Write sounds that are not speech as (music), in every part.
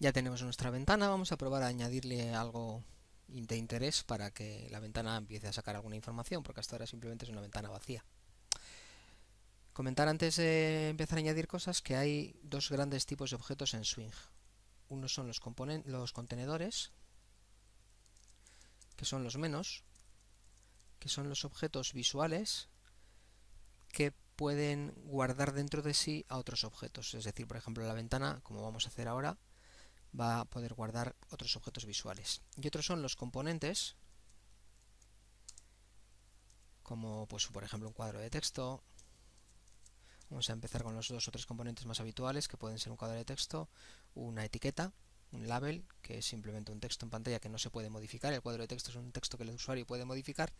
Ya tenemos nuestra ventana, vamos a probar a añadirle algo de interés para que la ventana empiece a sacar alguna información, porque hasta ahora simplemente es una ventana vacía. Comentar antes de empezar a añadir cosas que hay dos grandes tipos de objetos en Swing. Uno son los, contenedores, que son los menos, que son los objetos visuales que pueden guardar dentro de sí a otros objetos. Es decir, por ejemplo, la ventana, como vamos a hacer ahora, va a poder guardar otros objetos visuales. Y otros son los componentes, como pues, por ejemplo un cuadro de texto. Vamos a empezar con los dos o tres componentes más habituales, que pueden ser un cuadro de texto, una etiqueta, un label, que es simplemente un texto en pantalla que no se puede modificar. El cuadro de texto es un texto que el usuario puede modificar.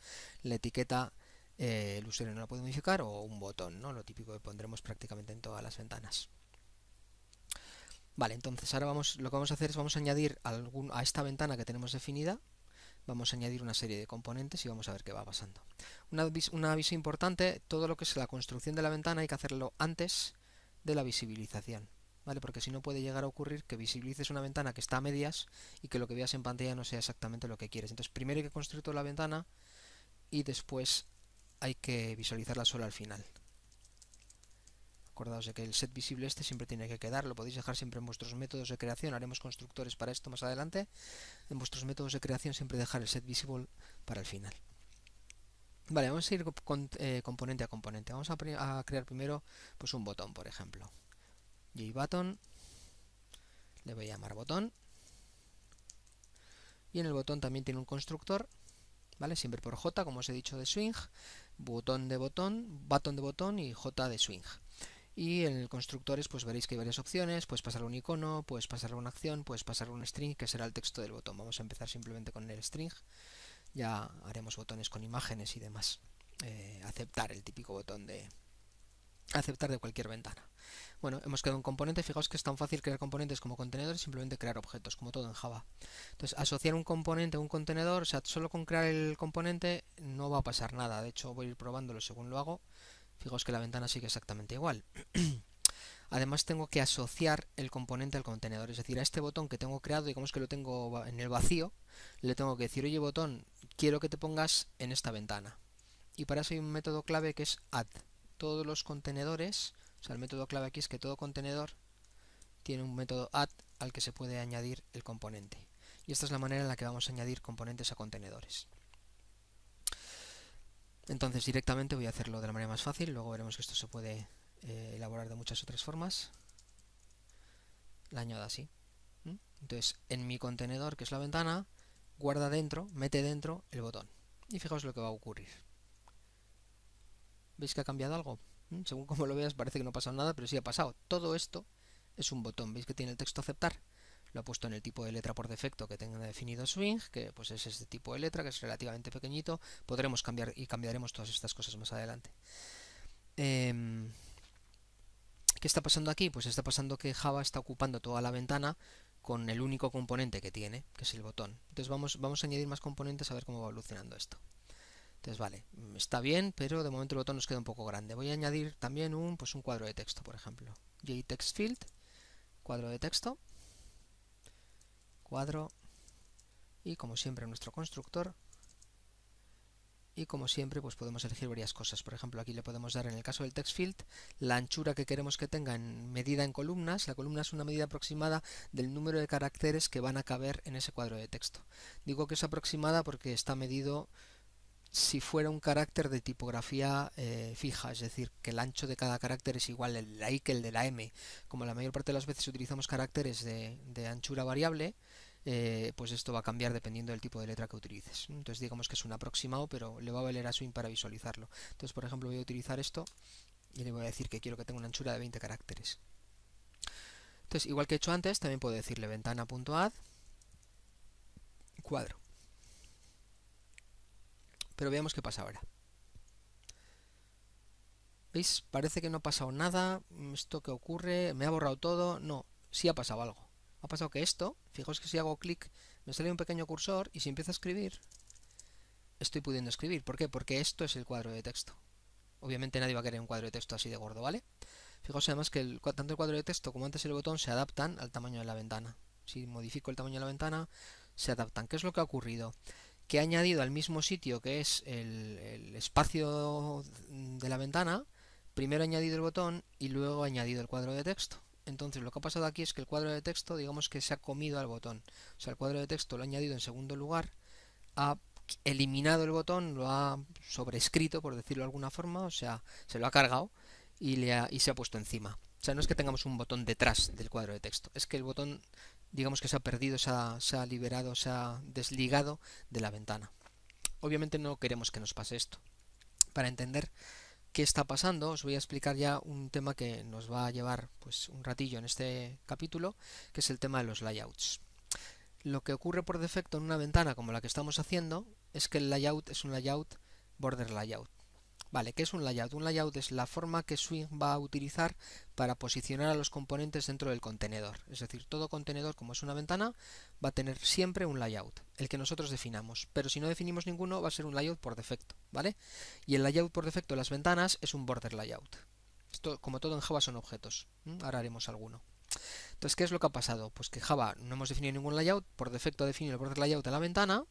La etiqueta eh, el usuario no la puede modificar, o un botón, ¿no? lo típico que pondremos prácticamente en todas las ventanas. Vale, entonces ahora vamos, lo que vamos a hacer es vamos a añadir algún, a esta ventana que tenemos definida, vamos a añadir una serie de componentes y vamos a ver qué va pasando. Un aviso, importante, todo lo que es la construcción de la ventana hay que hacerlo antes de la visibilización. ¿Vale? Porque si no puede llegar a ocurrir que visibilices una ventana que está a medias y que lo que veas en pantalla no sea exactamente lo que quieres. Entonces primero hay que construir toda la ventana y después hay que visualizarla solo al final. Acordaos de que el set visible este siempre tiene que quedar, lo podéis dejar siempre en vuestros métodos de creación, haremos constructores para esto más adelante. En vuestros métodos de creación siempre dejar el set visible para el final. Vale, vamos a ir eh, componente a componente. Vamos a, crear primero pues un botón, por ejemplo. JButton, le voy a llamar botón. Y en el botón también tiene un constructor ¿vale? Siempre por J, como os he dicho, de swing, botón de botón, button de botón y J de swing y en el constructores pues veréis que hay varias opciones, puedes pasarle un icono, puedes pasarle una acción, puedes pasarle un string que será el texto del botón. Vamos a empezar simplemente con el string, ya haremos botones con imágenes y demás. Eh, aceptar el típico botón de aceptar de cualquier ventana. Bueno, hemos creado un componente, fijaos que es tan fácil crear componentes como contenedores, simplemente crear objetos, como todo en Java. Entonces, asociar un componente a un contenedor, o sea, solo con crear el componente no va a pasar nada, de hecho voy a ir probándolo según lo hago, Fijaos que la ventana sigue exactamente igual. (clears throat) Además tengo que asociar el componente al contenedor, es decir, a este botón que tengo creado, digamos que lo tengo en el vacío, le tengo que decir, oye botón, quiero que te pongas en esta ventana. Y para eso hay un método clave que es add. Todos los contenedores, o sea, el método clave aquí es que todo contenedor tiene un método add al que se puede añadir el componente. Y esta es la manera en la que vamos a añadir componentes a contenedores. Entonces directamente voy a hacerlo de la manera más fácil, luego veremos que esto se puede eh, elaborar de muchas otras formas. La añado así. Entonces en mi contenedor, que es la ventana, guarda dentro, mete dentro el botón. Y fijaos lo que va a ocurrir. ¿Veis que ha cambiado algo? Según como lo veas parece que no ha pasado nada, pero sí ha pasado. Todo esto es un botón. ¿Veis que tiene el texto aceptar? lo ha puesto en el tipo de letra por defecto que tenga definido swing, que pues es este tipo de letra que es relativamente pequeñito, podremos cambiar y cambiaremos todas estas cosas más adelante. Em, ¿Qué está pasando aquí? Pues está pasando que Java está ocupando toda la ventana con el único componente que tiene, que es el botón. Entonces vamos, vamos a añadir más componentes a ver cómo va evolucionando esto. Entonces vale, mm, está bien, pero de momento el botón nos queda un poco grande. Voy a añadir también un, pues un cuadro de texto, por ejemplo. JTextField, cuadro de texto cuadro y como siempre nuestro constructor y como siempre pues podemos elegir varias cosas por ejemplo aquí le podemos dar en el caso del text field la anchura que queremos que tenga en medida en columnas la columna es una medida aproximada del número de caracteres que van a caber en ese cuadro de texto digo que es aproximada porque está medido si fuera un carácter de tipografía eh, fija, es decir, que el ancho de cada carácter es igual el de la I que el de la M. Como la mayor parte de las veces utilizamos caracteres de anchura variable, eh, pues esto va a cambiar dependiendo del tipo de letra que utilices. Entonces digamos que es un aproximado, pero le va a valer a swing para visualizarlo. Entonces, por ejemplo, voy a utilizar esto y le voy a decir que quiero que tenga una anchura de 20 caracteres. Entonces, igual que he hecho antes, también puedo decirle ventana.add cuadro. Pero veamos qué pasa ahora. ¿Veis? Parece que no ha pasado nada. ¿Esto qué ocurre? ¿Me ha borrado todo? No, sí ha pasado algo. Ha pasado que esto Fijaos que si hago clic me sale un pequeño cursor y si empiezo a escribir estoy pudiendo escribir. ¿Por qué? Porque esto es el cuadro de texto. Obviamente nadie va a querer un cuadro de texto así de gordo, ¿vale? Fijaos además que tanto el cuadro de texto como antes el botón se adaptan al tamaño de la ventana. Si modifico el tamaño de la ventana, se adaptan. ¿Qué es lo que ha ocurrido? Que ha añadido al mismo sitio que es el, espacio de la ventana, primero he añadido el botón y luego he añadido el cuadro de texto. Entonces lo que ha pasado aquí es que el cuadro de texto digamos que se ha comido al botón. O sea, el cuadro de texto lo ha añadido en segundo lugar, ha eliminado el botón, lo ha sobrescrito, por decirlo de alguna forma, o sea, se lo ha cargado y, le y se ha puesto encima. O sea, no es que tengamos un botón detrás del cuadro de texto, es que el botón digamos que se ha perdido, se ha liberado, se ha desligado de la ventana. Obviamente no queremos que nos pase esto. Para entender qué está pasando, os voy a explicar ya un tema que nos va a llevar pues, un ratillo en este capítulo, que es el tema de los layouts. Lo que ocurre por defecto en una ventana como la que estamos haciendo es que el layout es un layout border layout. Vale, ¿qué es un layout? Un layout es la forma que Swing va a utilizar para posicionar a los componentes dentro del contenedor. Es decir, todo contenedor, como es una ventana, va a tener siempre un layout, el que nosotros definamos. Pero si no definimos ninguno, va a ser un layout por defecto, ¿vale? Y el layout por defecto de las ventanas es un border layout. Esto, como todo en Java, son objetos. Ahora haremos alguno. Entonces, ¿qué es lo que ha pasado? Pues que Java no hemos definido ningún layout, por defecto definido el border layout de la ventana,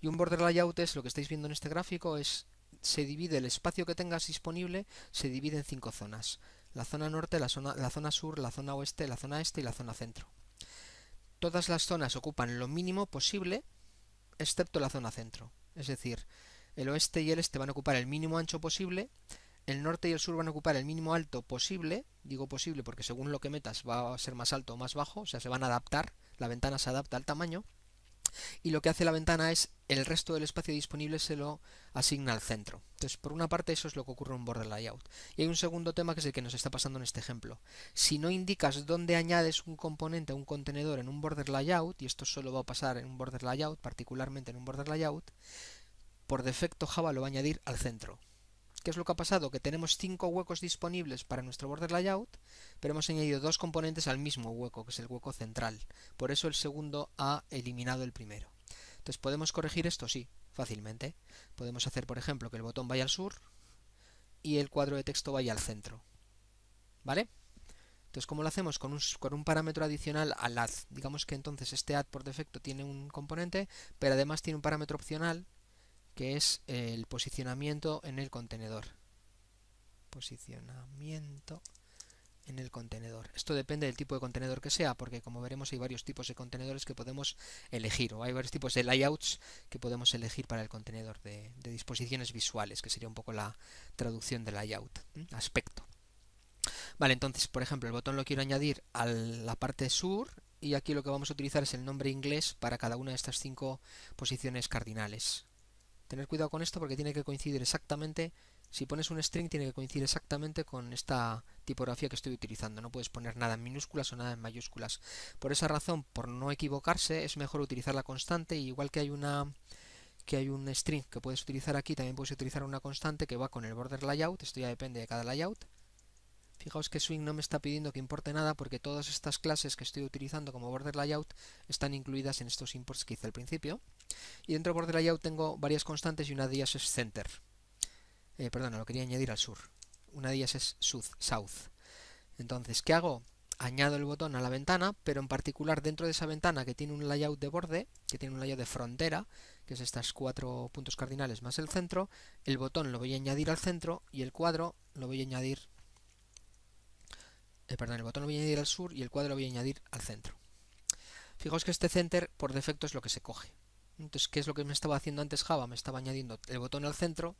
y un border layout es, lo que estáis viendo en este gráfico, es se divide el espacio que tengas disponible, se divide en cinco zonas. La zona norte, la zona, la zona sur, la zona oeste, la zona este y la zona centro. Todas las zonas ocupan lo mínimo posible, excepto la zona centro. Es decir, el oeste y el este van a ocupar el mínimo ancho posible, el norte y el sur van a ocupar el mínimo alto posible, digo posible porque según lo que metas va a ser más alto o más bajo, o sea, se van a adaptar, la ventana se adapta al tamaño, y lo que hace la ventana es el resto del espacio disponible se lo asigna al centro. Entonces, por una parte, eso es lo que ocurre en Border Layout. Y hay un segundo tema que es el que nos está pasando en este ejemplo. Si no indicas dónde añades un componente o un contenedor en un Border Layout, y esto solo va a pasar en un Border Layout, particularmente en un Border Layout, por defecto Java lo va a añadir al centro. ¿Qué es lo que ha pasado? Que tenemos cinco huecos disponibles para nuestro border layout, pero hemos añadido dos componentes al mismo hueco, que es el hueco central. Por eso el segundo ha eliminado el primero. Entonces, ¿podemos corregir esto? Sí, fácilmente. Podemos hacer, por ejemplo, que el botón vaya al sur y el cuadro de texto vaya al centro. ¿Vale? Entonces, ¿cómo lo hacemos? Con un, con un, parámetro adicional al add. Digamos que entonces este add por defecto tiene un componente, pero además tiene un parámetro opcional que es el posicionamiento en el contenedor. Posicionamiento en el contenedor. Esto depende del tipo de contenedor que sea, porque como veremos hay varios tipos de contenedores que podemos elegir, o hay varios tipos de layouts que podemos elegir para el contenedor de, disposiciones visuales, que sería un poco la traducción de layout, aspecto. Vale, entonces, por ejemplo, el botón lo quiero añadir a la parte sur y aquí lo que vamos a utilizar es el nombre inglés para cada una de estas cinco posiciones cardinales. Tener cuidado con esto porque tiene que coincidir exactamente, si pones un string tiene que coincidir exactamente con esta tipografía que estoy utilizando. No puedes poner nada en minúsculas o nada en mayúsculas. Por esa razón, por no equivocarse, es mejor utilizar la constante, igual que hay una que hay un string que puedes utilizar aquí, también puedes utilizar una constante que va con el border layout, esto ya depende de cada layout. Fijaos que Swing no me está pidiendo que importe nada porque todas estas clases que estoy utilizando como border layout están incluidas en estos imports que hice al principio. Y dentro de layout tengo varias constantes y una de ellas es center. perdón, eh, perdona, lo quería añadir al sur. Una de ellas es south. Entonces, ¿qué hago? Añado el botón a la ventana, pero en particular dentro de esa ventana que tiene un layout de borde, que tiene un layout de frontera, que es estas cuatro puntos cardinales más el centro, el botón lo voy a añadir al centro y el cuadro lo voy a añadir... Eh, perdón, el botón lo voy a añadir al sur y el cuadro lo voy a añadir al centro. Fijaos que este center por defecto es lo que se coge. Entonces, ¿qué es lo que me estaba haciendo antes Java? Me estaba añadiendo el botón al centro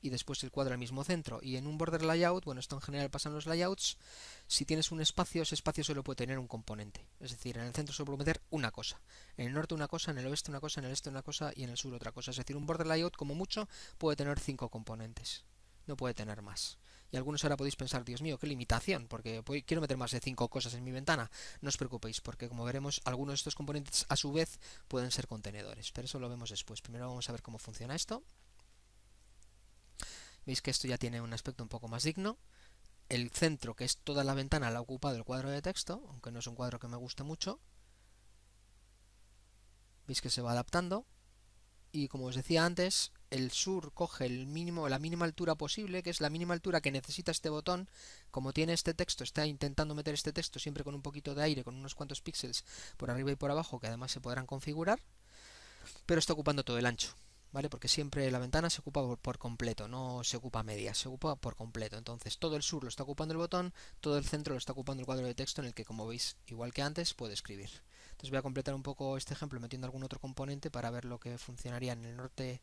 y después el cuadro al mismo centro. Y en un border layout, bueno, esto en general pasa en los layouts, si tienes un espacio, ese espacio solo puede tener un componente. Es decir, en el centro solo puede meter una cosa. En el norte una cosa, en el oeste una cosa, en el este una cosa y en el sur otra cosa. Es decir, un border layout como mucho puede tener cinco componentes. No puede tener más. Y algunos ahora podéis pensar, Dios mío, qué limitación, porque quiero meter más de cinco cosas en mi ventana. No os preocupéis, porque como veremos, algunos de estos componentes a su vez pueden ser contenedores, pero eso lo vemos después. Primero vamos a ver cómo funciona esto. Veis que esto ya tiene un aspecto un poco más digno. El centro, que es toda la ventana, la ha ocupado el cuadro de texto, aunque no es un cuadro que me guste mucho. Veis que se va adaptando. Y como os decía antes, el sur coge el mínimo, la mínima altura posible, que es la mínima altura que necesita este botón, como tiene este texto, está intentando meter este texto siempre con un poquito de aire, con unos cuantos píxeles por arriba y por abajo, que además se podrán configurar, pero está ocupando todo el ancho, ¿vale? Porque siempre la ventana se ocupa por, completo, no se ocupa media, se ocupa por completo. Entonces todo el sur lo está ocupando el botón, todo el centro lo está ocupando el cuadro de texto en el que, como veis, igual que antes, puede escribir. Entonces voy a completar un poco este ejemplo metiendo algún otro componente para ver lo que funcionaría en el norte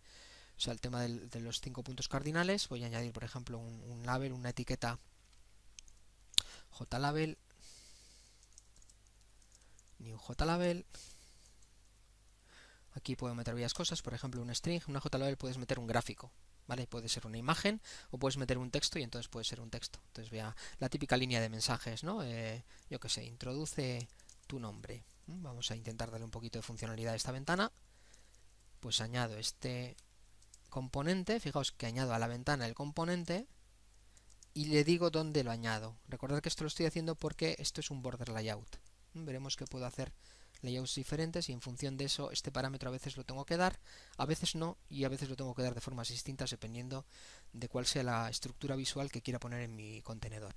o sea, el tema de los cinco puntos cardinales, voy a añadir, por ejemplo, un, label, una etiqueta jlabel, new jlabel. Aquí puedo meter varias cosas, por ejemplo, un string, una jlabel puedes meter un gráfico, ¿vale? Puede ser una imagen o puedes meter un texto y entonces puede ser un texto. Entonces vea la típica línea de mensajes, ¿no? Eh, yo qué sé, introduce tu nombre. ¿Mm? Vamos a intentar darle un poquito de funcionalidad a esta ventana. Pues añado este componente, fijaos que añado a la ventana el componente y le digo dónde lo añado. Recordad que esto lo estoy haciendo porque esto es un border layout. Veremos que puedo hacer layouts diferentes y en función de eso este parámetro a veces lo tengo que dar, a veces no y a veces lo tengo que dar de formas distintas dependiendo de cuál sea la estructura visual que quiera poner en mi contenedor.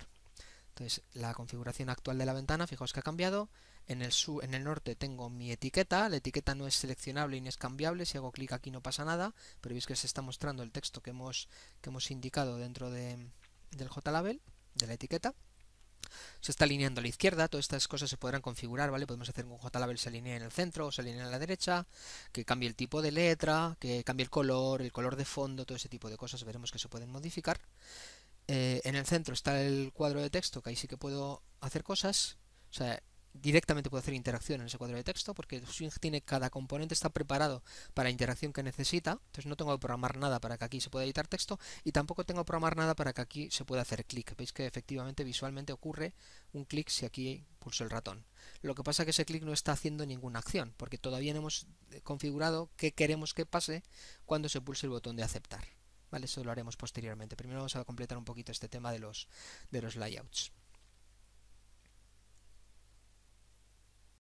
Entonces la configuración actual de la ventana, fijaos que ha cambiado, en el, en el norte tengo mi etiqueta, la etiqueta no es seleccionable ni es cambiable, si hago clic aquí no pasa nada, pero veis que se está mostrando el texto que hemos, que hemos indicado dentro de, del JLabel, de la etiqueta. Se está alineando a la izquierda, todas estas cosas se podrán configurar, ¿vale? Podemos hacer que un JLabel se alinee en el centro o se alinee a la derecha, que cambie el tipo de letra, que cambie el color, el color de fondo, todo ese tipo de cosas veremos que se pueden modificar. Eh, en el centro está el cuadro de texto, que ahí sí que puedo hacer cosas. O directamente puedo hacer interacción en ese cuadro de texto porque Swing tiene cada componente está preparado para la interacción que necesita, entonces no tengo que programar nada para que aquí se pueda editar texto y tampoco tengo que programar nada para que aquí se pueda hacer clic. Veis que efectivamente visualmente ocurre un clic si aquí pulso el ratón. Lo que pasa es que ese clic no está haciendo ninguna acción porque todavía no hemos eh, configurado qué queremos que pase cuando se pulse el botón de aceptar. Vale, eso lo haremos posteriormente. Primero vamos a completar un poquito este tema de los, de los layouts.